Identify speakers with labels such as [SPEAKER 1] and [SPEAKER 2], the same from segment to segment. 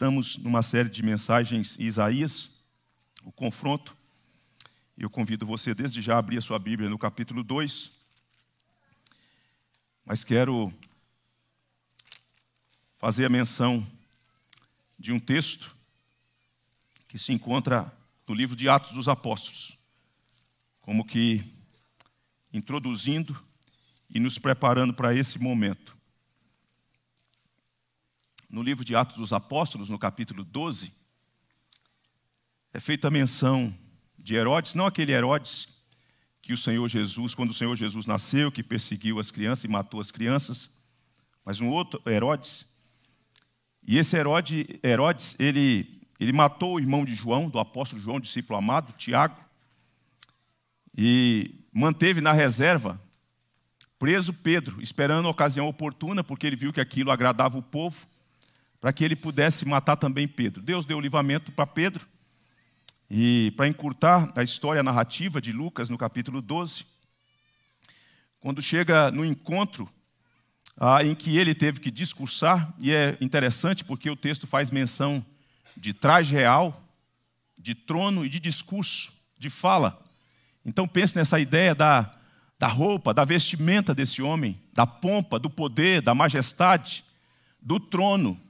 [SPEAKER 1] Estamos numa série de mensagens Isaías, o confronto. Eu convido você desde já a abrir a sua Bíblia no capítulo 2. Mas quero fazer a menção de um texto que se encontra no livro de Atos dos Apóstolos, como que introduzindo e nos preparando para esse momento no livro de Atos dos Apóstolos, no capítulo 12, é feita a menção de Herodes, não aquele Herodes que o Senhor Jesus, quando o Senhor Jesus nasceu, que perseguiu as crianças e matou as crianças, mas um outro Herodes. E esse Herodes, Herodes ele, ele matou o irmão de João, do apóstolo João, discípulo amado, Tiago, e manteve na reserva preso Pedro, esperando a ocasião oportuna, porque ele viu que aquilo agradava o povo para que ele pudesse matar também Pedro. Deus deu o livramento para Pedro. E para encurtar a história narrativa de Lucas no capítulo 12, quando chega no encontro ah, em que ele teve que discursar, e é interessante porque o texto faz menção de traje real, de trono e de discurso, de fala. Então pense nessa ideia da, da roupa, da vestimenta desse homem, da pompa, do poder, da majestade, do trono,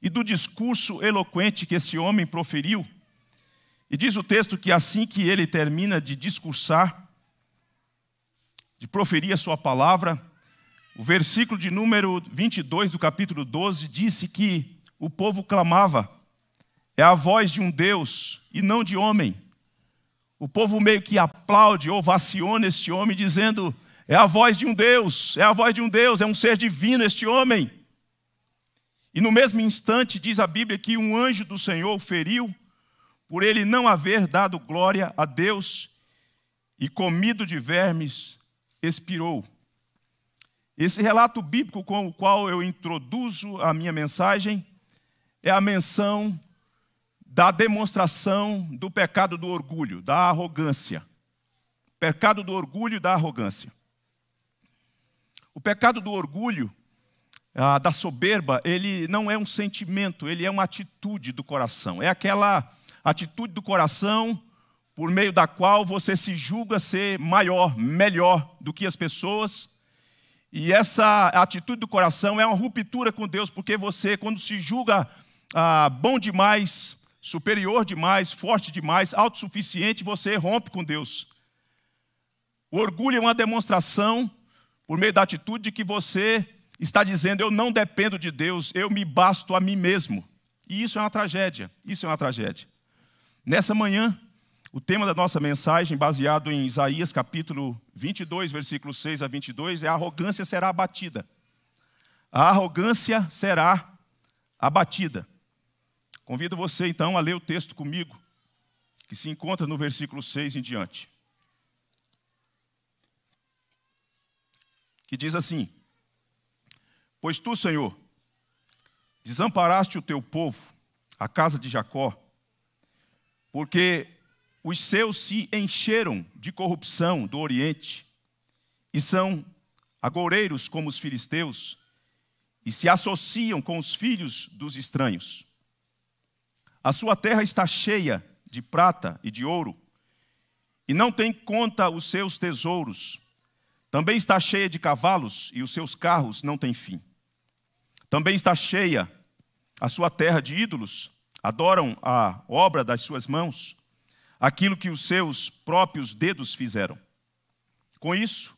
[SPEAKER 1] e do discurso eloquente que esse homem proferiu. E diz o texto que assim que ele termina de discursar, de proferir a sua palavra, o versículo de número 22 do capítulo 12 disse que o povo clamava, é a voz de um Deus e não de homem. O povo meio que aplaude, ovaciona este homem, dizendo: é a voz de um Deus, é a voz de um Deus, é um ser divino este homem. E no mesmo instante, diz a Bíblia que um anjo do Senhor feriu por ele não haver dado glória a Deus e comido de vermes, expirou. Esse relato bíblico com o qual eu introduzo a minha mensagem é a menção da demonstração do pecado do orgulho, da arrogância. Pecado do orgulho e da arrogância. O pecado do orgulho ah, da soberba, ele não é um sentimento, ele é uma atitude do coração. É aquela atitude do coração por meio da qual você se julga ser maior, melhor do que as pessoas. E essa atitude do coração é uma ruptura com Deus, porque você, quando se julga ah, bom demais, superior demais, forte demais, autossuficiente, você rompe com Deus. O orgulho é uma demonstração, por meio da atitude, de que você está dizendo: eu não dependo de Deus, eu me basto a mim mesmo. E isso é uma tragédia, isso é uma tragédia. Nessa manhã, o tema da nossa mensagem, baseado em Isaías capítulo 22, versículo 6 a 22, é: a arrogância será abatida. A arrogância será abatida. Convido você então a ler o texto comigo, que se encontra no versículo 6 em diante. Que diz assim: Pois tu, Senhor, desamparaste o teu povo, a casa de Jacó, porque os seus se encheram de corrupção do Oriente e são agoureiros como os filisteus e se associam com os filhos dos estranhos. A sua terra está cheia de prata e de ouro e não tem conta os seus tesouros. Também está cheia de cavalos e os seus carros não têm fim. Também está cheia a sua terra de ídolos, adoram a obra das suas mãos, aquilo que os seus próprios dedos fizeram. Com isso,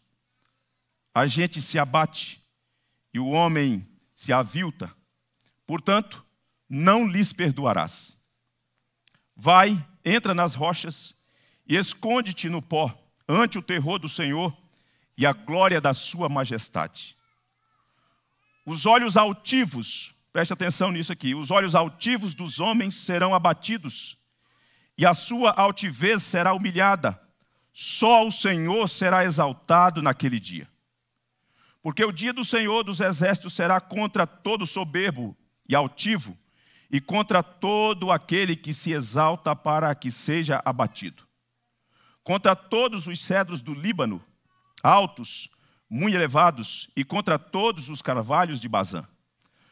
[SPEAKER 1] a gente se abate e o homem se avilta. Portanto, não lhes perdoarás. Vai, entra nas rochas e esconde-te no pó, ante o terror do Senhor e a glória da sua majestade. Os olhos altivos, preste atenção nisso aqui, os olhos altivos dos homens serão abatidos, e a sua altivez será humilhada. Só o Senhor será exaltado naquele dia. Porque o dia do Senhor dos exércitos será contra todo soberbo e altivo, e contra todo aquele que se exalta para que seja abatido. Contra todos os cedros do Líbano, altos, muito elevados, e contra todos os carvalhos de Bazã,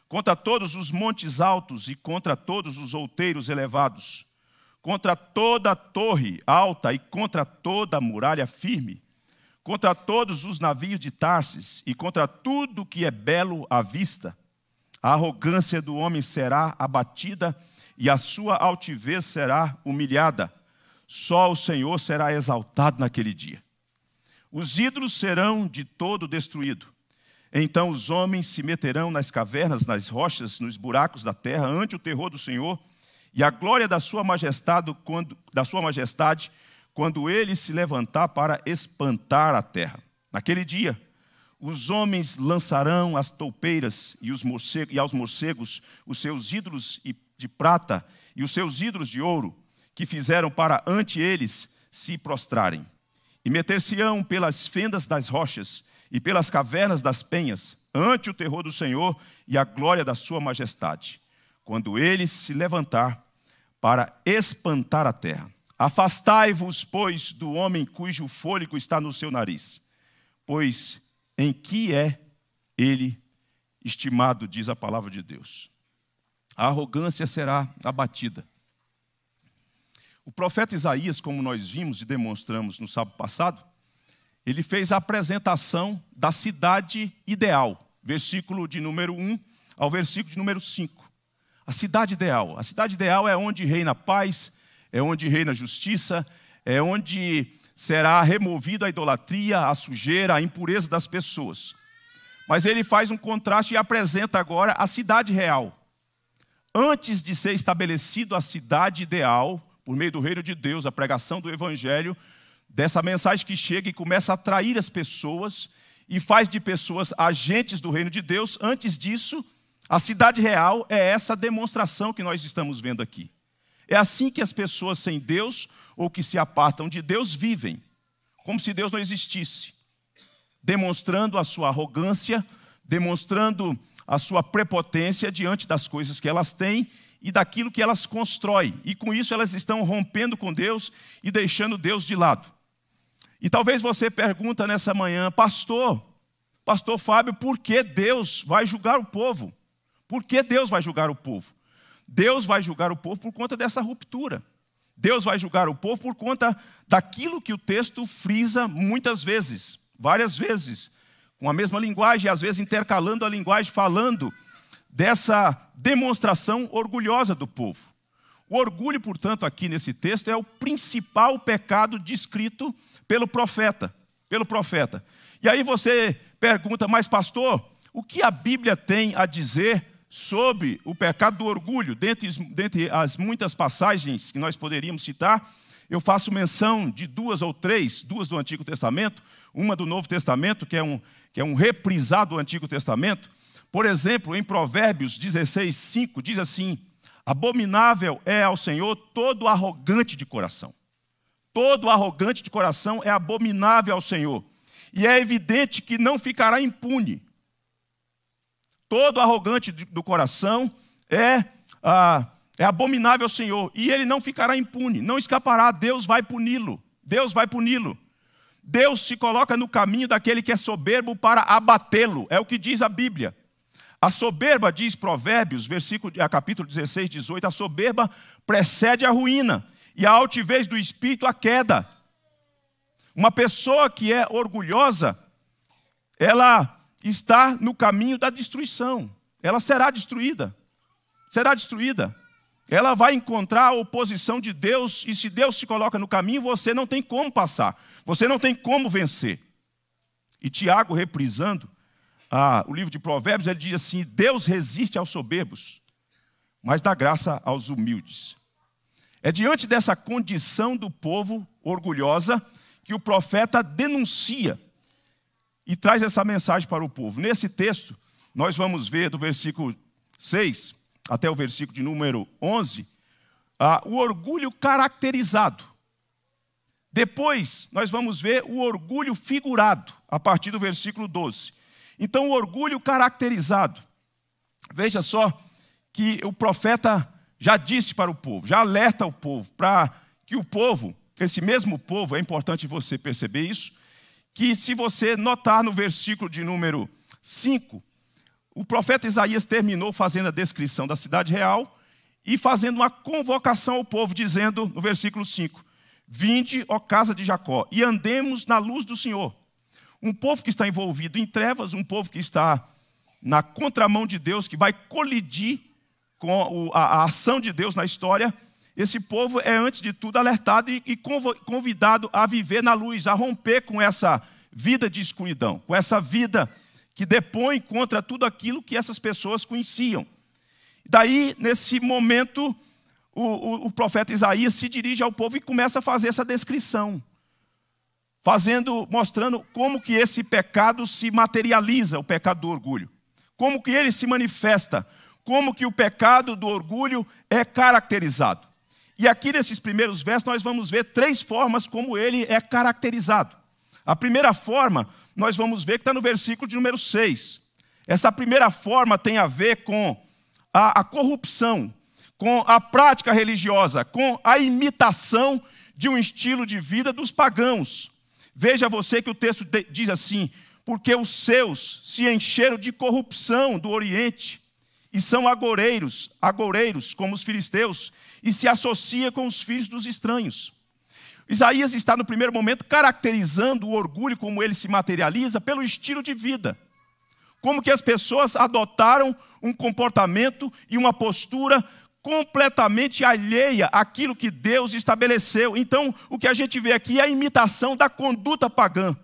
[SPEAKER 1] contra todos os montes altos e contra todos os outeiros elevados, contra toda a torre alta e contra toda a muralha firme, contra todos os navios de Tarsis e contra tudo que é belo à vista. A arrogância do homem será abatida e a sua altivez será humilhada. Só o Senhor será exaltado naquele dia. Os ídolos serão de todo destruídos. Então os homens se meterão nas cavernas, nas rochas, nos buracos da terra, ante o terror do Senhor e a glória da sua majestade quando, da sua majestade, quando ele se levantar para espantar a terra. Naquele dia, os homens lançarão as toupeiras e, os morcegos, e aos morcegos os seus ídolos de prata e os seus ídolos de ouro, que fizeram para ante eles se prostrarem. E meter-se-ão pelas fendas das rochas e pelas cavernas das penhas, ante o terror do Senhor e a glória da sua majestade, quando ele se levantar para espantar a terra. Afastai-vos, pois, do homem cujo fôlego está no seu nariz, pois em que é ele estimado, diz a palavra de Deus. A arrogância será abatida o profeta Isaías, como nós vimos e demonstramos no sábado passado, ele fez a apresentação da cidade ideal, versículo de número 1 ao versículo de número 5. A cidade ideal. A cidade ideal é onde reina a paz, é onde reina a justiça, é onde será removida a idolatria, a sujeira, a impureza das pessoas. Mas ele faz um contraste e apresenta agora a cidade real. Antes de ser estabelecido a cidade ideal, por meio do reino de Deus, a pregação do Evangelho, dessa mensagem que chega e começa a atrair as pessoas e faz de pessoas agentes do reino de Deus. Antes disso, a cidade real é essa demonstração que nós estamos vendo aqui. É assim que as pessoas sem Deus ou que se apartam de Deus vivem, como se Deus não existisse, demonstrando a sua arrogância, demonstrando a sua prepotência diante das coisas que elas têm e daquilo que elas constroem. E com isso elas estão rompendo com Deus e deixando Deus de lado. E talvez você pergunta nessa manhã, pastor, pastor Fábio, por que Deus vai julgar o povo? Por que Deus vai julgar o povo? Deus vai julgar o povo por conta dessa ruptura. Deus vai julgar o povo por conta daquilo que o texto frisa muitas vezes, várias vezes, com a mesma linguagem, às vezes intercalando a linguagem, falando dessa demonstração orgulhosa do povo. O orgulho, portanto, aqui nesse texto é o principal pecado descrito pelo profeta, pelo profeta. E aí você pergunta, mas pastor, o que a Bíblia tem a dizer sobre o pecado do orgulho? Dentre, dentre as muitas passagens que nós poderíamos citar, eu faço menção de duas ou três, duas do Antigo Testamento, uma do Novo Testamento, que é um, que é um reprisado do Antigo Testamento, por exemplo, em Provérbios 16, 5, diz assim: Abominável é ao Senhor todo arrogante de coração. Todo arrogante de coração é abominável ao Senhor. E é evidente que não ficará impune. Todo arrogante do coração é, ah, é abominável ao Senhor. E ele não ficará impune, não escapará. Deus vai puni-lo. Deus vai puni-lo. Deus se coloca no caminho daquele que é soberbo para abatê-lo. É o que diz a Bíblia. A soberba, diz Provérbios, versículo, capítulo 16, 18, a soberba precede a ruína, e a altivez do espírito a queda. Uma pessoa que é orgulhosa, ela está no caminho da destruição. Ela será destruída. Será destruída. Ela vai encontrar a oposição de Deus, e se Deus se coloca no caminho, você não tem como passar, você não tem como vencer. E Tiago, reprisando, ah, o livro de Provérbios, ele diz assim: Deus resiste aos soberbos, mas dá graça aos humildes. É diante dessa condição do povo orgulhosa que o profeta denuncia e traz essa mensagem para o povo. Nesse texto, nós vamos ver do versículo 6 até o versículo de número 11, ah, o orgulho caracterizado. Depois, nós vamos ver o orgulho figurado, a partir do versículo 12. Então, o orgulho caracterizado. Veja só que o profeta já disse para o povo, já alerta o povo, para que o povo, esse mesmo povo, é importante você perceber isso, que se você notar no versículo de número 5, o profeta Isaías terminou fazendo a descrição da cidade real e fazendo uma convocação ao povo, dizendo no versículo 5: Vinde, ó casa de Jacó, e andemos na luz do Senhor. Um povo que está envolvido em trevas, um povo que está na contramão de Deus, que vai colidir com a ação de Deus na história. Esse povo é, antes de tudo, alertado e convidado a viver na luz, a romper com essa vida de escuridão, com essa vida que depõe contra tudo aquilo que essas pessoas conheciam. Daí, nesse momento, o, o, o profeta Isaías se dirige ao povo e começa a fazer essa descrição fazendo, mostrando como que esse pecado se materializa, o pecado do orgulho. Como que ele se manifesta, como que o pecado do orgulho é caracterizado. E aqui nesses primeiros versos nós vamos ver três formas como ele é caracterizado. A primeira forma, nós vamos ver que está no versículo de número 6. Essa primeira forma tem a ver com a, a corrupção, com a prática religiosa, com a imitação de um estilo de vida dos pagãos. Veja você que o texto diz assim: porque os seus se encheram de corrupção do Oriente e são agoreiros, agoreiros como os filisteus, e se associa com os filhos dos estranhos. Isaías está no primeiro momento caracterizando o orgulho como ele se materializa pelo estilo de vida. Como que as pessoas adotaram um comportamento e uma postura completamente alheia àquilo que Deus estabeleceu. Então, o que a gente vê aqui é a imitação da conduta pagã.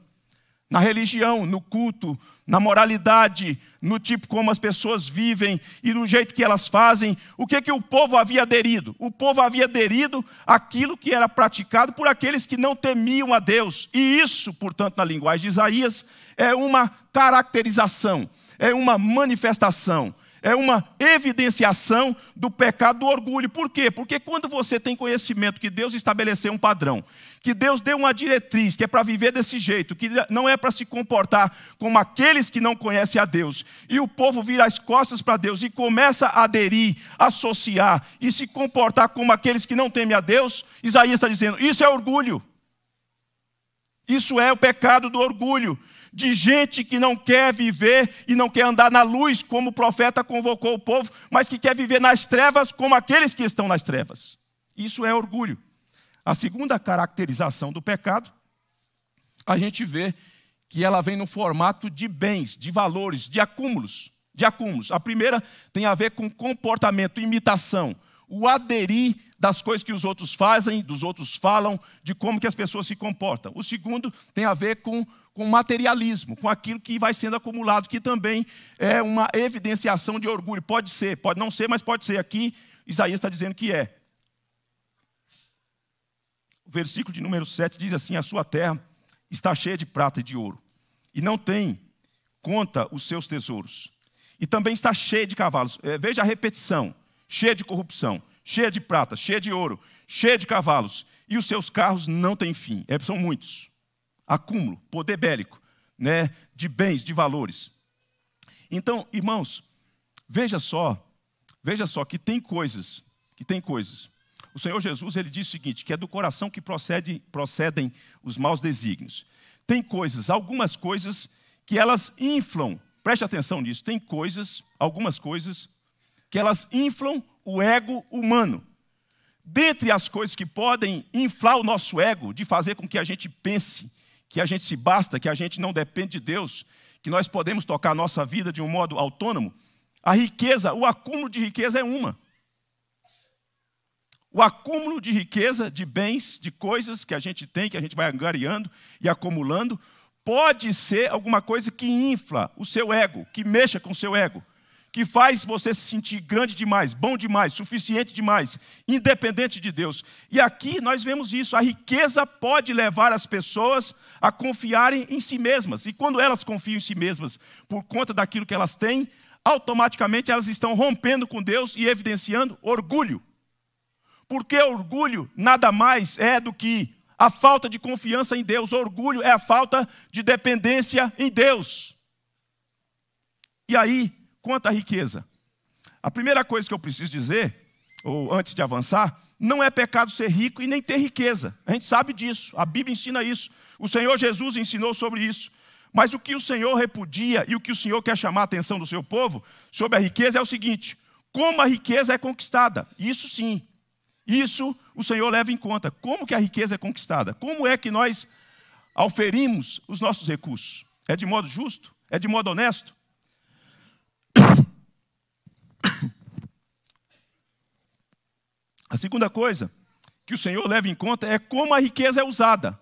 [SPEAKER 1] Na religião, no culto, na moralidade, no tipo como as pessoas vivem e no jeito que elas fazem. O que que o povo havia aderido? O povo havia aderido aquilo que era praticado por aqueles que não temiam a Deus. E isso, portanto, na linguagem de Isaías, é uma caracterização, é uma manifestação é uma evidenciação do pecado do orgulho. Por quê? Porque quando você tem conhecimento que Deus estabeleceu um padrão, que Deus deu uma diretriz, que é para viver desse jeito, que não é para se comportar como aqueles que não conhecem a Deus, e o povo vira as costas para Deus e começa a aderir, associar e se comportar como aqueles que não temem a Deus, Isaías está dizendo: isso é orgulho. Isso é o pecado do orgulho de gente que não quer viver e não quer andar na luz, como o profeta convocou o povo, mas que quer viver nas trevas como aqueles que estão nas trevas. Isso é orgulho. A segunda caracterização do pecado, a gente vê que ela vem no formato de bens, de valores, de acúmulos, de acúmulos. A primeira tem a ver com comportamento, imitação, o aderir das coisas que os outros fazem, dos outros falam, de como que as pessoas se comportam. O segundo tem a ver com com materialismo, com aquilo que vai sendo acumulado, que também é uma evidenciação de orgulho. Pode ser, pode não ser, mas pode ser. Aqui Isaías está dizendo que é. O versículo de número 7 diz assim: A sua terra está cheia de prata e de ouro, e não tem conta os seus tesouros. E também está cheia de cavalos. É, veja a repetição: cheia de corrupção, cheia de prata, cheia de ouro, cheia de cavalos. E os seus carros não têm fim. É, são muitos acúmulo, poder bélico, né, de bens, de valores. Então, irmãos, veja só, veja só que tem coisas, que tem coisas. O Senhor Jesus ele diz o seguinte, que é do coração que procede, procedem os maus desígnios. Tem coisas, algumas coisas que elas inflam. Preste atenção nisso. Tem coisas, algumas coisas que elas inflam o ego humano. Dentre as coisas que podem inflar o nosso ego, de fazer com que a gente pense que a gente se basta, que a gente não depende de Deus, que nós podemos tocar a nossa vida de um modo autônomo, a riqueza, o acúmulo de riqueza é uma. O acúmulo de riqueza, de bens, de coisas que a gente tem, que a gente vai angariando e acumulando, pode ser alguma coisa que infla o seu ego, que mexa com o seu ego, que faz você se sentir grande demais, bom demais, suficiente demais, independente de Deus. E aqui nós vemos isso. A riqueza pode levar as pessoas a confiarem em si mesmas. E quando elas confiam em si mesmas por conta daquilo que elas têm, automaticamente elas estão rompendo com Deus e evidenciando orgulho. Porque orgulho nada mais é do que a falta de confiança em Deus. Orgulho é a falta de dependência em Deus. E aí, quanto à riqueza. A primeira coisa que eu preciso dizer, ou antes de avançar, não é pecado ser rico e nem ter riqueza. A gente sabe disso, a Bíblia ensina isso. O Senhor Jesus ensinou sobre isso. Mas o que o Senhor repudia e o que o Senhor quer chamar a atenção do seu povo sobre a riqueza é o seguinte: como a riqueza é conquistada. Isso sim. Isso o Senhor leva em conta. Como que a riqueza é conquistada? Como é que nós auferimos os nossos recursos? É de modo justo? É de modo honesto? A segunda coisa que o Senhor leva em conta é como a riqueza é usada,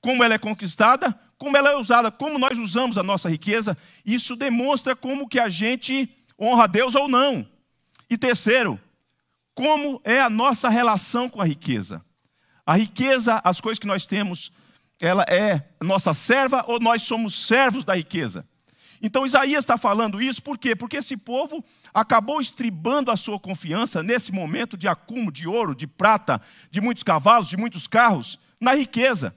[SPEAKER 1] como ela é conquistada, como ela é usada, como nós usamos a nossa riqueza. Isso demonstra como que a gente honra a Deus ou não. E terceiro, como é a nossa relação com a riqueza. A riqueza, as coisas que nós temos, ela é nossa serva ou nós somos servos da riqueza? Então Isaías está falando isso por quê? Porque esse povo acabou estribando a sua confiança nesse momento de acúmulo de ouro, de prata, de muitos cavalos, de muitos carros, na riqueza.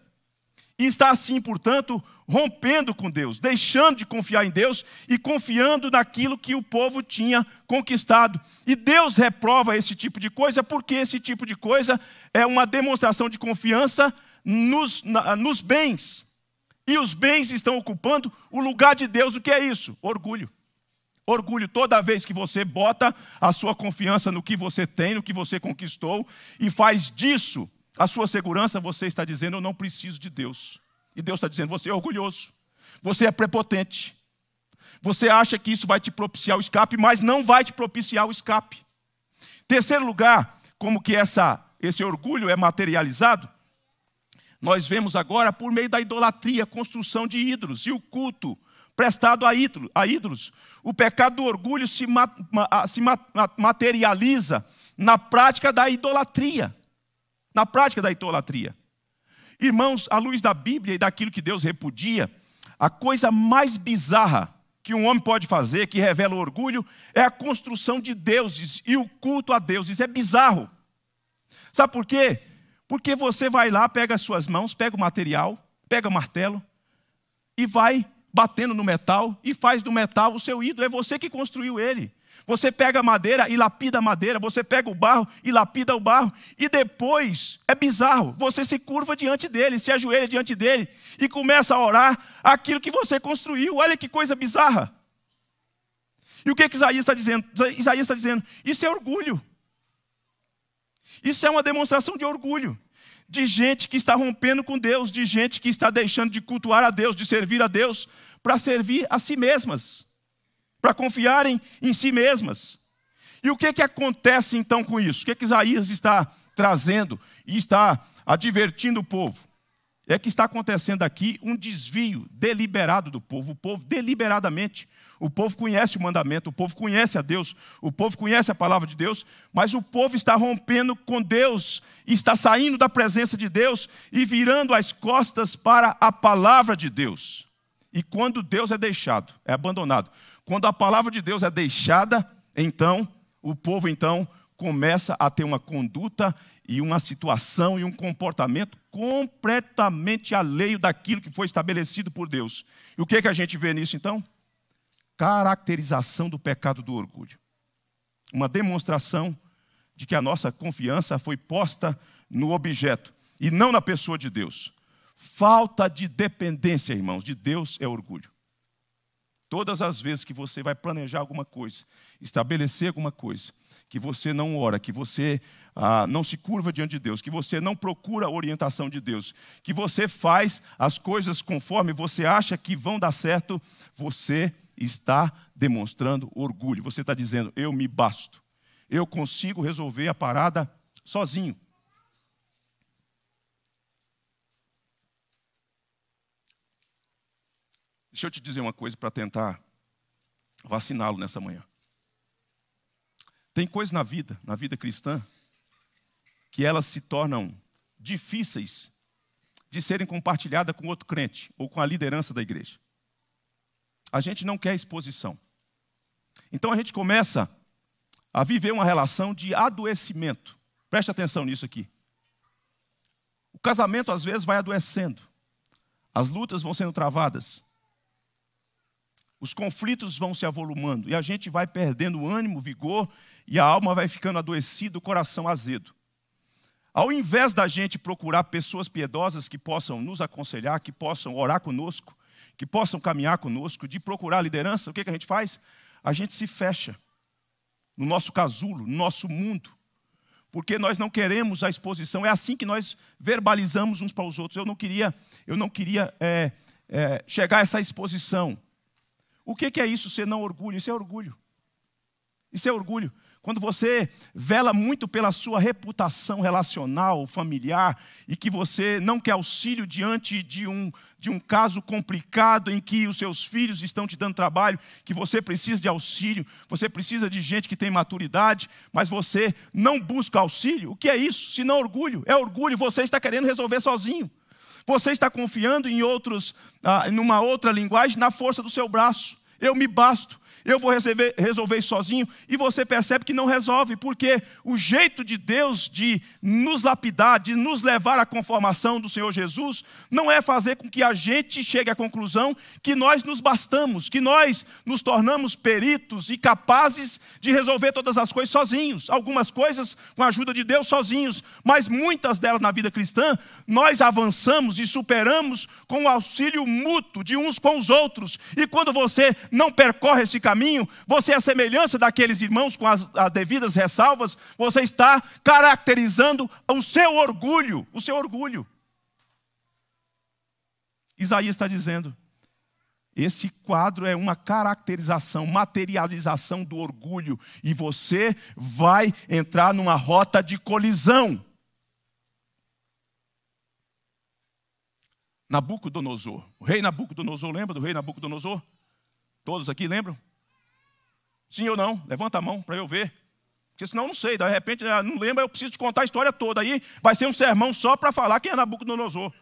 [SPEAKER 1] E está assim, portanto, rompendo com Deus, deixando de confiar em Deus e confiando naquilo que o povo tinha conquistado. E Deus reprova esse tipo de coisa, porque esse tipo de coisa é uma demonstração de confiança nos, na, nos bens, e os bens estão ocupando o lugar de Deus. O que é isso? Orgulho. Orgulho, toda vez que você bota a sua confiança no que você tem, no que você conquistou, e faz disso a sua segurança, você está dizendo: Eu não preciso de Deus. E Deus está dizendo: Você é orgulhoso, você é prepotente, você acha que isso vai te propiciar o escape, mas não vai te propiciar o escape. Terceiro lugar, como que essa, esse orgulho é materializado? Nós vemos agora, por meio da idolatria, a construção de ídolos e o culto prestado a ídolos. O pecado do orgulho se, ma se ma materializa na prática da idolatria. Na prática da idolatria. Irmãos, à luz da Bíblia e daquilo que Deus repudia, a coisa mais bizarra que um homem pode fazer, que revela orgulho, é a construção de deuses e o culto a deuses. É bizarro. Sabe por quê? Porque você vai lá, pega as suas mãos, pega o material, pega o martelo e vai batendo no metal e faz do metal o seu ídolo. É você que construiu ele. Você pega a madeira e lapida a madeira, você pega o barro e lapida o barro, e depois, é bizarro, você se curva diante dele, se ajoelha diante dele e começa a orar aquilo que você construiu. Olha que coisa bizarra. E o que, que Isaías está dizendo? Isaías está dizendo: isso é orgulho. Isso é uma demonstração de orgulho, de gente que está rompendo com Deus, de gente que está deixando de cultuar a Deus, de servir a Deus, para servir a si mesmas, para confiarem em si mesmas. E o que, é que acontece então com isso? O que, é que Isaías está trazendo e está advertindo o povo? É que está acontecendo aqui um desvio deliberado do povo. O povo deliberadamente o povo conhece o mandamento, o povo conhece a Deus, o povo conhece a palavra de Deus, mas o povo está rompendo com Deus, está saindo da presença de Deus e virando as costas para a palavra de Deus. E quando Deus é deixado, é abandonado, quando a palavra de Deus é deixada, então o povo então começa a ter uma conduta e uma situação e um comportamento completamente alheio daquilo que foi estabelecido por Deus. E o que é que a gente vê nisso então? caracterização do pecado do orgulho. Uma demonstração de que a nossa confiança foi posta no objeto e não na pessoa de Deus. Falta de dependência, irmãos, de Deus é orgulho. Todas as vezes que você vai planejar alguma coisa, estabelecer alguma coisa, que você não ora, que você ah, não se curva diante de Deus, que você não procura a orientação de Deus, que você faz as coisas conforme você acha que vão dar certo, você está demonstrando orgulho. Você está dizendo, eu me basto. Eu consigo resolver a parada sozinho. Deixa eu te dizer uma coisa para tentar vaciná-lo nessa manhã. Tem coisas na vida, na vida cristã, que elas se tornam difíceis de serem compartilhadas com outro crente ou com a liderança da igreja a gente não quer exposição. Então a gente começa a viver uma relação de adoecimento. Preste atenção nisso aqui. O casamento às vezes vai adoecendo. As lutas vão sendo travadas. Os conflitos vão se avolumando e a gente vai perdendo ânimo, vigor e a alma vai ficando adoecida, o coração azedo. Ao invés da gente procurar pessoas piedosas que possam nos aconselhar, que possam orar conosco, que possam caminhar conosco, de procurar liderança, o que, que a gente faz? A gente se fecha no nosso casulo, no nosso mundo, porque nós não queremos a exposição. É assim que nós verbalizamos uns para os outros. Eu não queria, eu não queria é, é, chegar a essa exposição. O que, que é isso? Ser não orgulho? Isso é orgulho. Isso é orgulho quando você vela muito pela sua reputação relacional, familiar, e que você não quer auxílio diante de um, de um caso complicado em que os seus filhos estão te dando trabalho, que você precisa de auxílio, você precisa de gente que tem maturidade, mas você não busca auxílio, o que é isso? Se não orgulho, é orgulho, você está querendo resolver sozinho. Você está confiando em outros, ah, numa outra linguagem, na força do seu braço. Eu me basto, eu vou resolver, resolver isso sozinho, e você percebe que não resolve, porque o jeito de Deus de nos lapidar, de nos levar à conformação do Senhor Jesus, não é fazer com que a gente chegue à conclusão que nós nos bastamos, que nós nos tornamos peritos e capazes de resolver todas as coisas sozinhos, algumas coisas com a ajuda de Deus sozinhos, mas muitas delas na vida cristã, nós avançamos e superamos com o auxílio mútuo de uns com os outros, e quando você não percorre esse caminho, caminho, você é a semelhança daqueles irmãos com as, as devidas ressalvas, você está caracterizando o seu orgulho, o seu orgulho. Isaías está dizendo: esse quadro é uma caracterização, materialização do orgulho, e você vai entrar numa rota de colisão. Nabucodonosor, o rei Nabucodonosor, lembra do rei Nabucodonosor? Todos aqui lembram? Sim ou não? Levanta a mão para eu ver. Porque senão eu não sei, de repente ah, não lembro, eu preciso te contar a história toda. Aí vai ser um sermão só para falar quem é Nabucodonosor.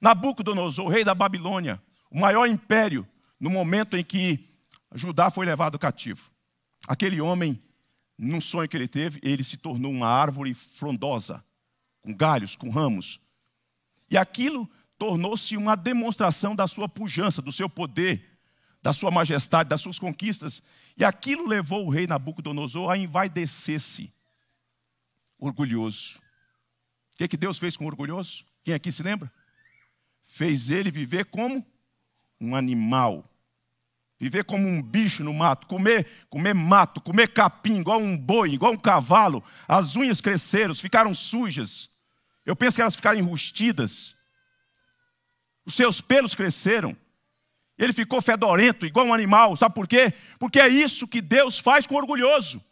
[SPEAKER 1] Nabucodonosor, rei da Babilônia, o maior império no momento em que Judá foi levado cativo. Aquele homem, num sonho que ele teve, ele se tornou uma árvore frondosa, com galhos, com ramos. E aquilo tornou-se uma demonstração da sua pujança, do seu poder, da sua majestade, das suas conquistas. E aquilo levou o rei Nabucodonosor a envaidecer-se, orgulhoso. O que, é que Deus fez com o orgulhoso? Quem aqui se lembra? Fez ele viver como um animal. Viver como um bicho no mato, comer, comer mato, comer capim, igual um boi, igual um cavalo. As unhas cresceram, ficaram sujas. Eu penso que elas ficaram enrustidas. Os seus pelos cresceram. Ele ficou fedorento, igual um animal, sabe por quê? Porque é isso que Deus faz com o orgulhoso.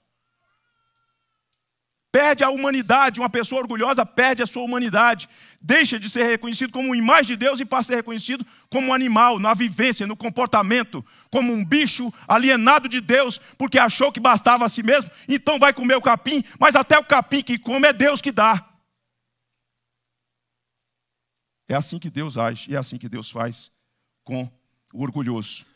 [SPEAKER 1] Perde a humanidade, uma pessoa orgulhosa perde a sua humanidade, deixa de ser reconhecido como imagem de Deus e passa a ser reconhecido como um animal, na vivência, no comportamento, como um bicho alienado de Deus, porque achou que bastava a si mesmo, então vai comer o capim, mas até o capim que come é Deus que dá. É assim que Deus age e é assim que Deus faz com orgulhoso.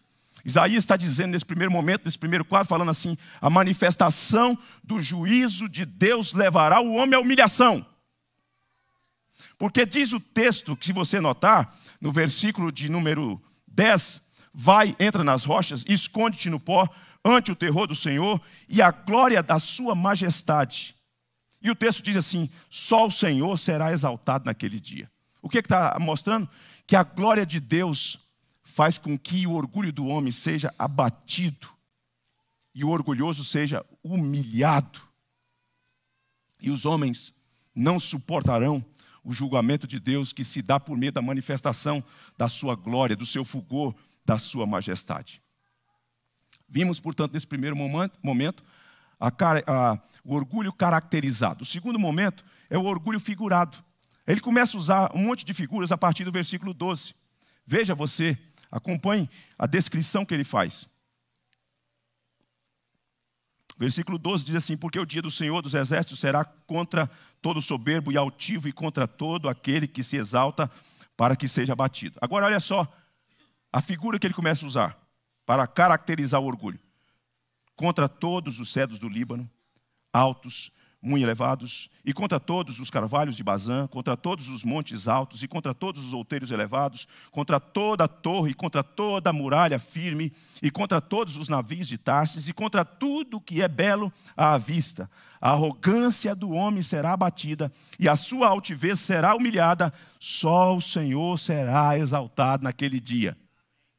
[SPEAKER 1] Isaías está dizendo nesse primeiro momento, nesse primeiro quadro, falando assim: a manifestação do juízo de Deus levará o homem à humilhação. Porque diz o texto, que você notar, no versículo de número 10, vai, entra nas rochas, esconde-te no pó, ante o terror do Senhor e a glória da sua majestade. E o texto diz assim: só o Senhor será exaltado naquele dia. O que é está mostrando? Que a glória de Deus faz com que o orgulho do homem seja abatido e o orgulhoso seja humilhado. E os homens não suportarão o julgamento de Deus que se dá por meio da manifestação da sua glória, do seu fulgor, da sua majestade. Vimos, portanto, nesse primeiro momento, a, a, o orgulho caracterizado. O segundo momento é o orgulho figurado. Ele começa a usar um monte de figuras a partir do versículo 12. Veja você Acompanhe a descrição que ele faz. Versículo 12 diz assim: Porque o dia do Senhor dos Exércitos será contra todo soberbo e altivo, e contra todo aquele que se exalta, para que seja abatido. Agora, olha só a figura que ele começa a usar para caracterizar o orgulho: contra todos os cedos do Líbano, altos, muito elevados, e contra todos os carvalhos de Bazã, contra todos os montes altos, e contra todos os outeiros elevados, contra toda a torre, contra toda a muralha firme, e contra todos os navios de Tarsis, e contra tudo que é belo à vista. A arrogância do homem será abatida, e a sua altivez será humilhada, só o Senhor será exaltado naquele dia,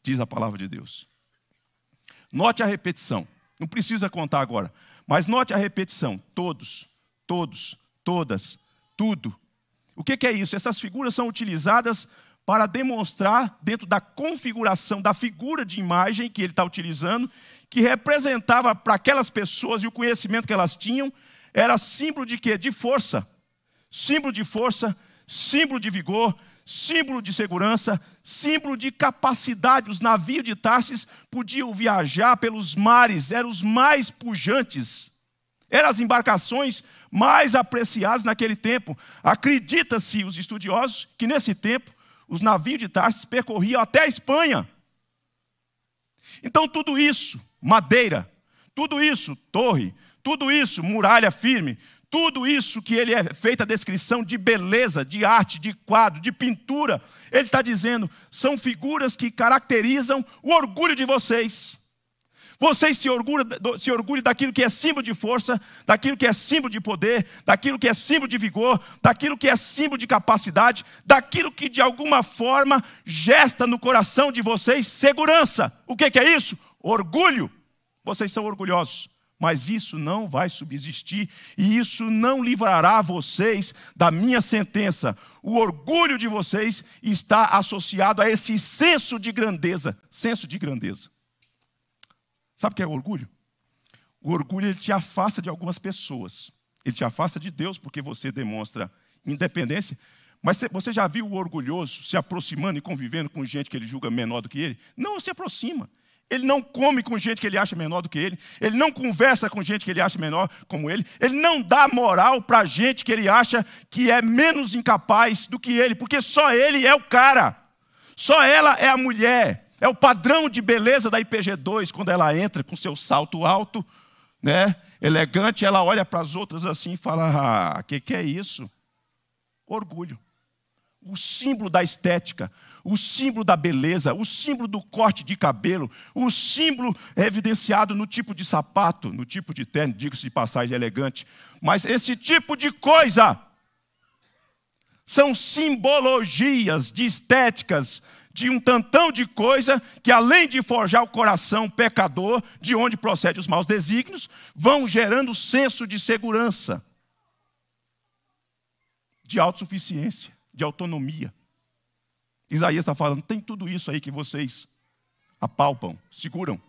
[SPEAKER 1] diz a palavra de Deus. Note a repetição, não precisa contar agora, mas note a repetição: todos todos, todas, tudo. O que, que é isso? Essas figuras são utilizadas para demonstrar, dentro da configuração da figura de imagem que ele está utilizando, que representava para aquelas pessoas e o conhecimento que elas tinham, era símbolo de quê? De força. Símbolo de força, símbolo de vigor, símbolo de segurança, símbolo de capacidade. Os navios de Tarsis podiam viajar pelos mares, eram os mais pujantes. Eram as embarcações mais apreciadas naquele tempo. Acredita-se, os estudiosos, que nesse tempo os navios de Tarsis percorriam até a Espanha. Então, tudo isso, madeira, tudo isso, torre, tudo isso, muralha firme, tudo isso que ele é feita a descrição de beleza, de arte, de quadro, de pintura, ele está dizendo, são figuras que caracterizam o orgulho de vocês. Vocês se orgulham, se orgulham daquilo que é símbolo de força, daquilo que é símbolo de poder, daquilo que é símbolo de vigor, daquilo que é símbolo de capacidade, daquilo que de alguma forma gesta no coração de vocês segurança. O que, que é isso? Orgulho. Vocês são orgulhosos mas isso não vai subsistir e isso não livrará vocês da minha sentença. O orgulho de vocês está associado a esse senso de grandeza, senso de grandeza. Sabe o que é orgulho? O orgulho ele te afasta de algumas pessoas. Ele te afasta de Deus porque você demonstra independência. Mas você já viu o orgulhoso se aproximando e convivendo com gente que ele julga menor do que ele? Não se aproxima. Ele não come com gente que ele acha menor do que ele. Ele não conversa com gente que ele acha menor como ele. Ele não dá moral para gente que ele acha que é menos incapaz do que ele, porque só ele é o cara. Só ela é a mulher. É o padrão de beleza da IPG2 quando ela entra com seu salto alto, né? Elegante, ela olha para as outras assim e fala: "Ah, que que é isso?" Orgulho. O símbolo da estética, o símbolo da beleza, o símbolo do corte de cabelo, o símbolo é evidenciado no tipo de sapato, no tipo de terno, digo-se de passagem elegante, mas esse tipo de coisa são simbologias de estéticas de um tantão de coisa que, além de forjar o coração pecador, de onde procedem os maus desígnios, vão gerando senso de segurança, de autossuficiência, de autonomia. Isaías está falando: tem tudo isso aí que vocês apalpam, seguram.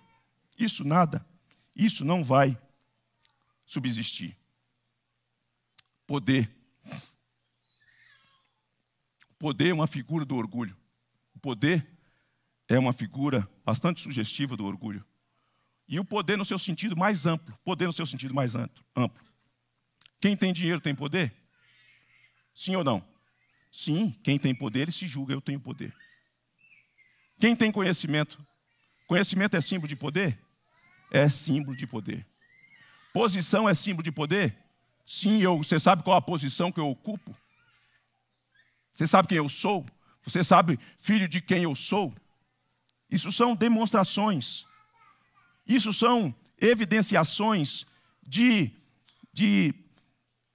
[SPEAKER 1] Isso nada, isso não vai subsistir. Poder. Poder é uma figura do orgulho. O poder é uma figura bastante sugestiva do orgulho. E o poder no seu sentido mais amplo. Poder no seu sentido mais amplo. Quem tem dinheiro tem poder? Sim ou não? Sim, quem tem poder, ele se julga, eu tenho poder. Quem tem conhecimento? Conhecimento é símbolo de poder? É símbolo de poder. Posição é símbolo de poder? Sim, eu, você sabe qual a posição que eu ocupo? Você sabe quem eu sou? Você sabe, filho de quem eu sou? Isso são demonstrações, isso são evidenciações de, de,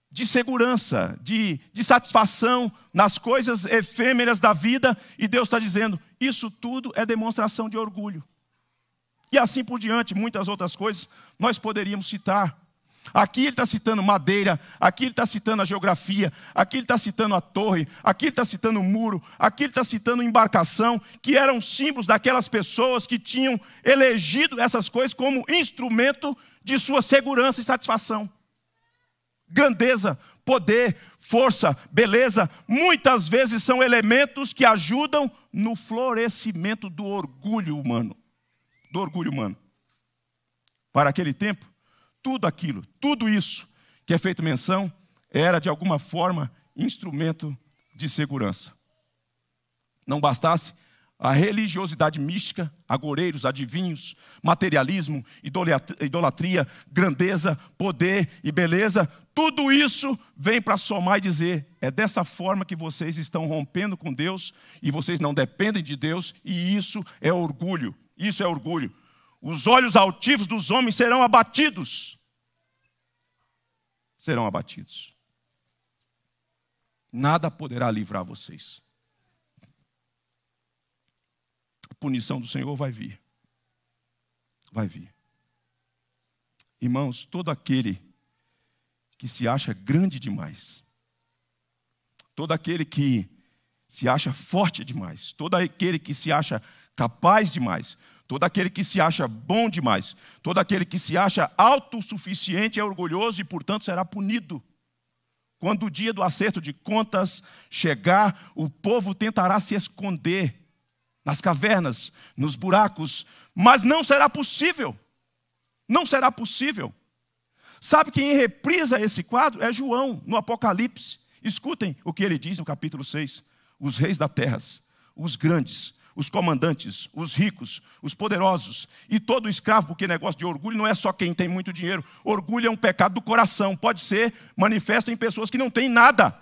[SPEAKER 1] de segurança, de, de satisfação nas coisas efêmeras da vida, e Deus está dizendo: isso tudo é demonstração de orgulho. E assim por diante, muitas outras coisas nós poderíamos citar. Aqui ele está citando madeira, aqui ele está citando a geografia, aqui ele está citando a torre, aqui ele está citando o muro, aqui ele está citando embarcação, que eram símbolos daquelas pessoas que tinham elegido essas coisas como instrumento de sua segurança e satisfação. Grandeza, poder, força, beleza, muitas vezes são elementos que ajudam no florescimento do orgulho humano. Do orgulho humano. Para aquele tempo, tudo aquilo, tudo isso que é feito menção, era de alguma forma instrumento de segurança. Não bastasse a religiosidade mística, agoreiros, adivinhos, materialismo, idolatria, grandeza, poder e beleza, tudo isso vem para somar e dizer: é dessa forma que vocês estão rompendo com Deus e vocês não dependem de Deus, e isso é orgulho. Isso é orgulho. Os olhos altivos dos homens serão abatidos. Serão abatidos. Nada poderá livrar vocês. A punição do Senhor vai vir. Vai vir. Irmãos, todo aquele que se acha grande demais, todo aquele que se acha forte demais, todo aquele que se acha capaz demais, Todo aquele que se acha bom demais, todo aquele que se acha autossuficiente é orgulhoso e, portanto, será punido. Quando o dia do acerto de contas chegar, o povo tentará se esconder nas cavernas, nos buracos, mas não será possível. Não será possível. Sabe quem reprisa esse quadro? É João, no Apocalipse. Escutem o que ele diz no capítulo 6. Os reis da terra, os grandes, os comandantes, os ricos, os poderosos e todo escravo, porque negócio de orgulho não é só quem tem muito dinheiro. Orgulho é um pecado do coração, pode ser manifesto em pessoas que não têm nada.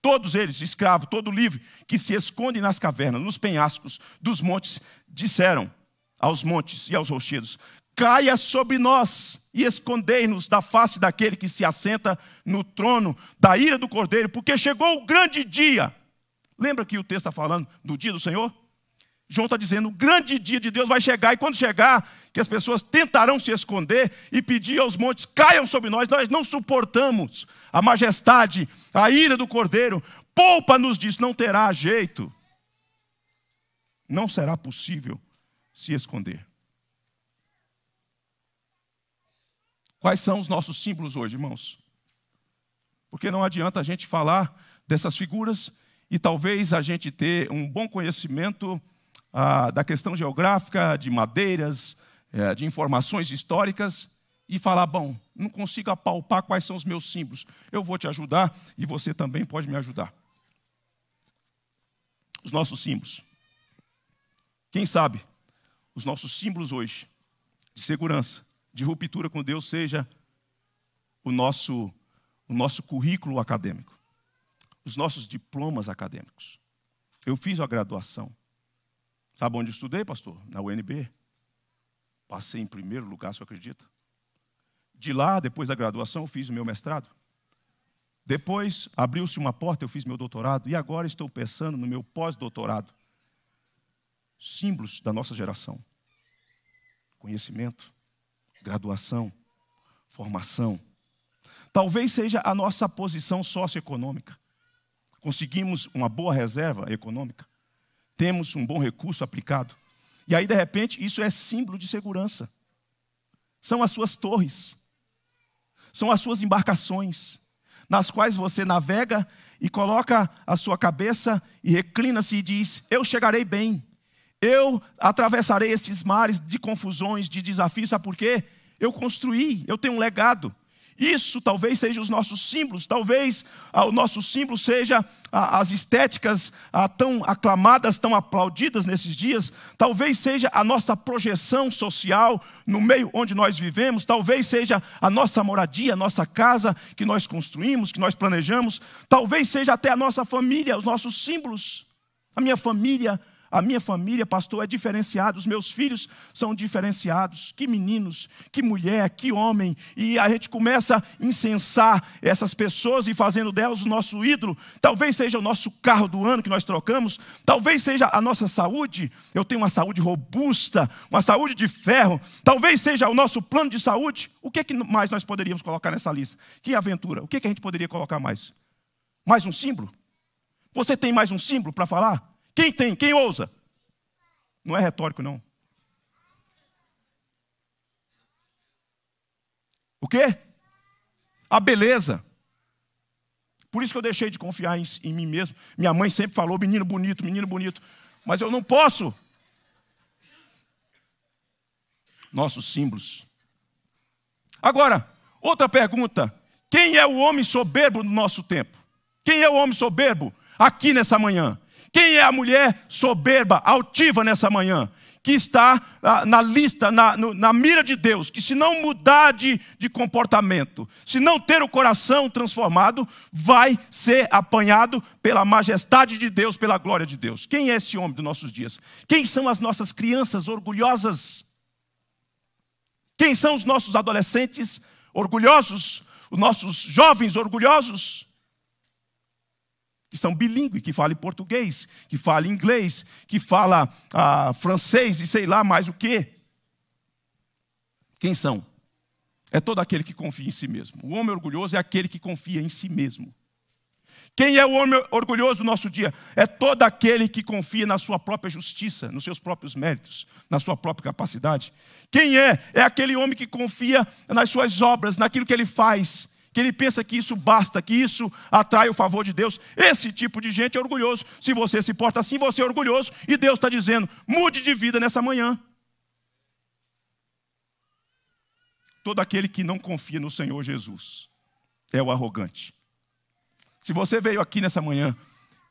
[SPEAKER 1] Todos eles, escravo, todo livre, que se esconde nas cavernas, nos penhascos dos montes, disseram aos montes e aos rochedos: Caia sobre nós e escondei-nos da face daquele que se assenta no trono da ira do cordeiro, porque chegou o grande dia Lembra que o texto está falando do dia do Senhor? João está dizendo: o grande dia de Deus vai chegar, e quando chegar, que as pessoas tentarão se esconder e pedir aos montes: caiam sobre nós, nós não suportamos a majestade, a ira do cordeiro, poupa-nos disso, não terá jeito, não será possível se esconder. Quais são os nossos símbolos hoje, irmãos? Porque não adianta a gente falar dessas figuras e talvez a gente ter um bom conhecimento ah, da questão geográfica, de madeiras, eh, de informações históricas, e falar: bom, não consigo apalpar quais são os meus símbolos. Eu vou te ajudar e você também pode me ajudar. Os nossos símbolos. Quem sabe os nossos símbolos hoje de segurança, de ruptura com Deus, seja o nosso, o nosso currículo acadêmico os nossos diplomas acadêmicos. Eu fiz a graduação. Sabe onde estudei, pastor? Na UNB. Passei em primeiro lugar, se acredita. De lá, depois da graduação, eu fiz o meu mestrado. Depois abriu-se uma porta, eu fiz meu doutorado e agora estou pensando no meu pós-doutorado. Símbolos da nossa geração: conhecimento, graduação, formação. Talvez seja a nossa posição socioeconômica conseguimos uma boa reserva econômica, temos um bom recurso aplicado. E aí, de repente, isso é símbolo de segurança. São as suas torres, são as suas embarcações, nas quais você navega e coloca a sua cabeça e reclina-se e diz: Eu chegarei bem, eu atravessarei esses mares de confusões, de desafios, sabe por quê? Eu construí, eu tenho um legado. Isso talvez seja os nossos símbolos, talvez ah, o nosso símbolo seja ah, as estéticas ah, tão aclamadas, tão aplaudidas nesses dias, talvez seja a nossa projeção social no meio onde nós vivemos, talvez seja a nossa moradia, a nossa casa que nós construímos, que nós planejamos, talvez seja até a nossa família, os nossos símbolos. A minha família a minha família, pastor, é diferenciada, os meus filhos são diferenciados. Que meninos, que mulher, que homem. E a gente começa a incensar essas pessoas e fazendo delas o nosso ídolo. Talvez seja o nosso carro do ano que nós trocamos, talvez seja a nossa saúde. Eu tenho uma saúde robusta, uma saúde de ferro, talvez seja o nosso plano de saúde. O que, é que mais nós poderíamos colocar nessa lista? Que aventura? O que, é que a gente poderia colocar mais? Mais um símbolo? Você tem mais um símbolo para falar? Quem tem? Quem ousa? Não é retórico, não. O quê? A beleza. Por isso que eu deixei de confiar em, em, mim mesmo. Minha mãe sempre falou: menino bonito, menino bonito. Mas eu não posso. Nossos símbolos. Agora, outra pergunta: quem é o homem soberbo no nosso tempo? Quem é o homem soberbo aqui nessa manhã? Quem é a mulher soberba, altiva nessa manhã? Que está ah, na lista, na, na mira de Deus, que se não mudar de, de comportamento, se não ter o coração transformado, vai ser apanhado pela majestade de Deus, pela glória de Deus. Quem é esse homem dos nossos dias? Quem são as nossas crianças orgulhosas? Quem são os nossos adolescentes orgulhosos? Os nossos jovens orgulhosos? que são bilíngues, que falam português, que falam inglês, que falam ah, francês e sei lá mais o quê. Quem são? É todo aquele que confia em si mesmo. O homem orgulhoso é aquele que confia em si mesmo. Quem é o homem orgulhoso do nosso dia? É todo aquele que confia na sua própria justiça, nos seus próprios méritos, na sua própria capacidade. Quem é? É aquele homem que confia nas suas obras, naquilo que ele faz, que ele pensa que isso basta, que isso atrai o favor de Deus. Esse tipo de gente é orgulhoso. Se você se porta assim, você é orgulhoso, e Deus está dizendo: mude de vida nessa manhã. Todo aquele que não confia no Senhor Jesus é o arrogante. Se você veio aqui nessa manhã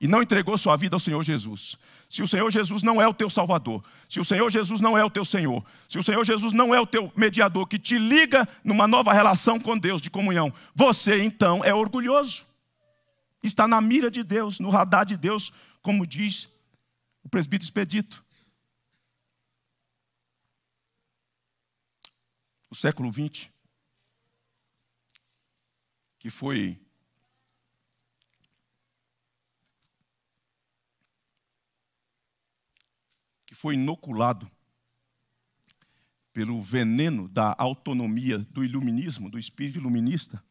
[SPEAKER 1] e não entregou sua vida ao Senhor Jesus, se o Senhor Jesus não é o teu Salvador, se o Senhor Jesus não é o teu Senhor, se o Senhor Jesus não é o teu mediador que te liga numa nova relação com Deus de comunhão, você então é orgulhoso. Está na mira de Deus, no radar de Deus, como diz o presbítero Expedito. O século XX, que foi foi inoculado pelo veneno da autonomia do iluminismo, do espírito iluminista,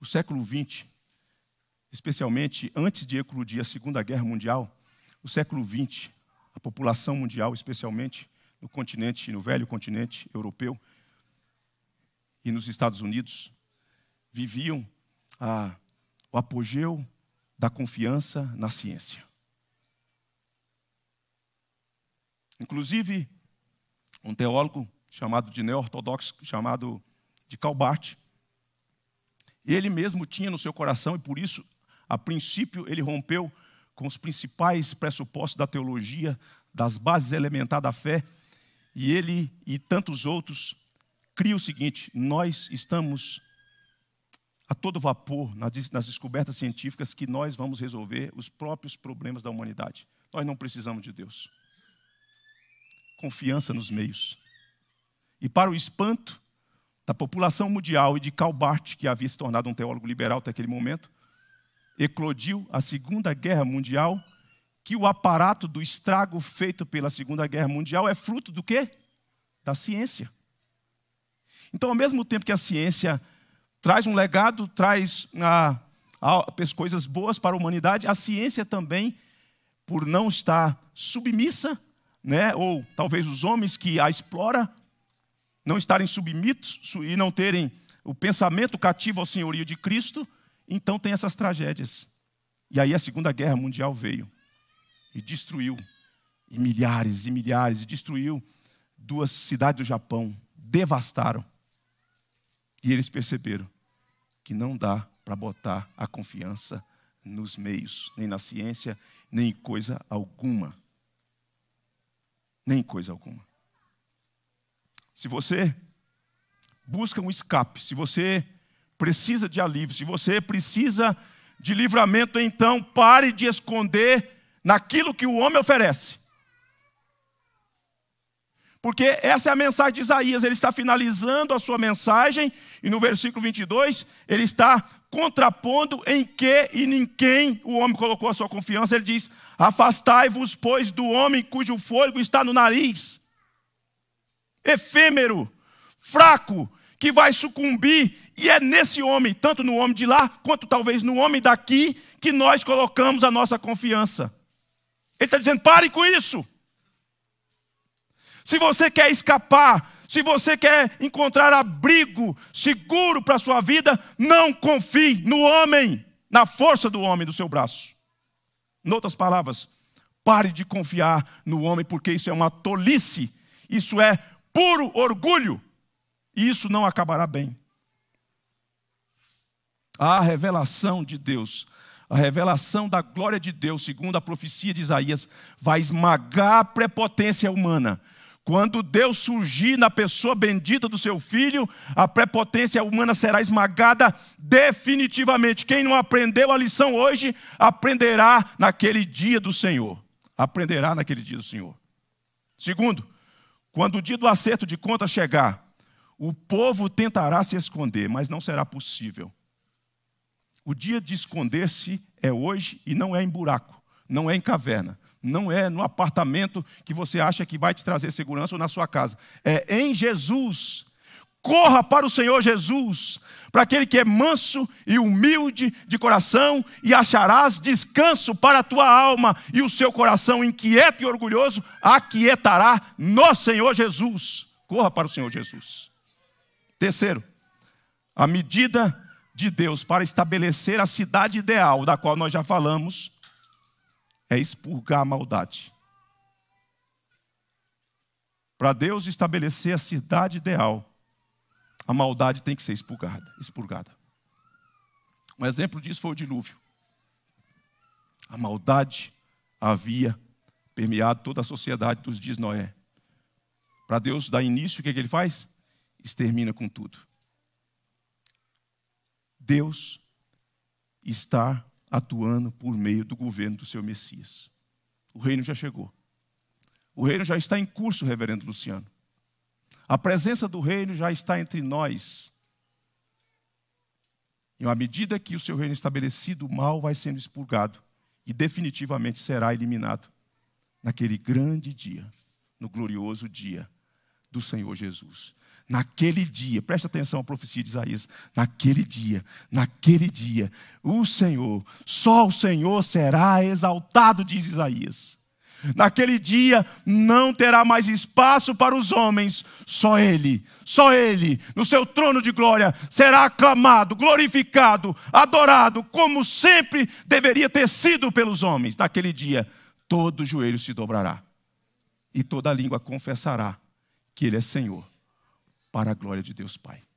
[SPEAKER 1] o século XX, especialmente antes de eclodir a Segunda Guerra Mundial, o século XX, a população mundial, especialmente no continente, no velho continente europeu e nos Estados Unidos, viviam a, o apogeu da confiança na ciência. Inclusive, um teólogo chamado de neo-ortodoxo, chamado de Calbart, ele mesmo tinha no seu coração, e por isso, a princípio, ele rompeu com os principais pressupostos da teologia, das bases elementares da fé, e ele e tantos outros cria o seguinte: nós estamos a todo vapor nas descobertas científicas que nós vamos resolver os próprios problemas da humanidade. Nós não precisamos de Deus confiança nos meios. E para o espanto da população mundial e de Karl Barth, que havia se tornado um teólogo liberal até aquele momento, eclodiu a Segunda Guerra Mundial, que o aparato do estrago feito pela Segunda Guerra Mundial é fruto do quê? Da ciência. Então, ao mesmo tempo que a ciência traz um legado, traz ah, coisas boas para a humanidade, a ciência também, por não estar submissa né? ou talvez os homens que a exploram, não estarem submissos e não terem o pensamento cativo ao senhorio de Cristo, então tem essas tragédias. E aí a Segunda Guerra Mundial veio e destruiu e milhares e milhares, e destruiu duas cidades do Japão, devastaram. E eles perceberam que não dá para botar a confiança nos meios, nem na ciência, nem em coisa alguma nem coisa alguma. Se você busca um escape, se você precisa de alívio, se você precisa de livramento, então pare de esconder naquilo que o homem oferece. Porque essa é a mensagem de Isaías, ele está finalizando a sua mensagem, e no versículo 22, ele está contrapondo em que e em quem o homem colocou a sua confiança, ele diz: Afastai-vos, pois, do homem cujo fôlego está no nariz, efêmero, fraco, que vai sucumbir, e é nesse homem, tanto no homem de lá, quanto talvez no homem daqui, que nós colocamos a nossa confiança. Ele está dizendo: pare com isso. Se você quer escapar, se você quer encontrar abrigo seguro para a sua vida, não confie no homem, na força do homem do seu braço. Em outras palavras, pare de confiar no homem, porque isso é uma tolice, isso é puro orgulho, e isso não acabará bem. A revelação de Deus, a revelação da glória de Deus, segundo a profecia de Isaías, vai esmagar a prepotência humana, quando Deus surgir na pessoa bendita do seu filho, a prepotência humana será esmagada definitivamente. Quem não aprendeu a lição hoje, aprenderá naquele dia do Senhor. Aprenderá naquele dia do Senhor. Segundo, quando o dia do acerto de contas chegar, o povo tentará se esconder, mas não será possível. O dia de esconder-se é hoje e não é em buraco, não é em caverna. Não é no apartamento que você acha que vai te trazer segurança ou na sua casa. É em Jesus. Corra para o Senhor Jesus, para aquele que é manso e humilde de coração, e acharás descanso para a tua alma, e o seu coração inquieto e orgulhoso aquietará no Senhor Jesus. Corra para o Senhor Jesus. Terceiro, a medida de Deus para estabelecer a cidade ideal, da qual nós já falamos, é expurgar a maldade. Para Deus estabelecer a cidade ideal, a maldade tem que ser expurgada, expurgada. Um exemplo disso foi o dilúvio. A maldade havia permeado toda a sociedade dos dias de Noé. Para Deus dar início, o que, é que ele faz? Extermina com tudo. Deus está atuando por meio do governo do seu Messias. O reino já chegou. O reino já está em curso, reverendo Luciano. A presença do reino já está entre nós. E à medida que o seu reino é estabelecido, o mal vai sendo expurgado e definitivamente será eliminado naquele grande dia, no glorioso dia do Senhor Jesus. Naquele dia, preste atenção à profecia de Isaías. Naquele dia, naquele dia, o Senhor, só o Senhor será exaltado, diz Isaías. Naquele dia não terá mais espaço para os homens, só Ele, só Ele, no seu trono de glória, será aclamado, glorificado, adorado, como sempre deveria ter sido pelos homens. Naquele dia, todo joelho se dobrará e toda língua confessará que Ele é Senhor para a glória de Deus Pai.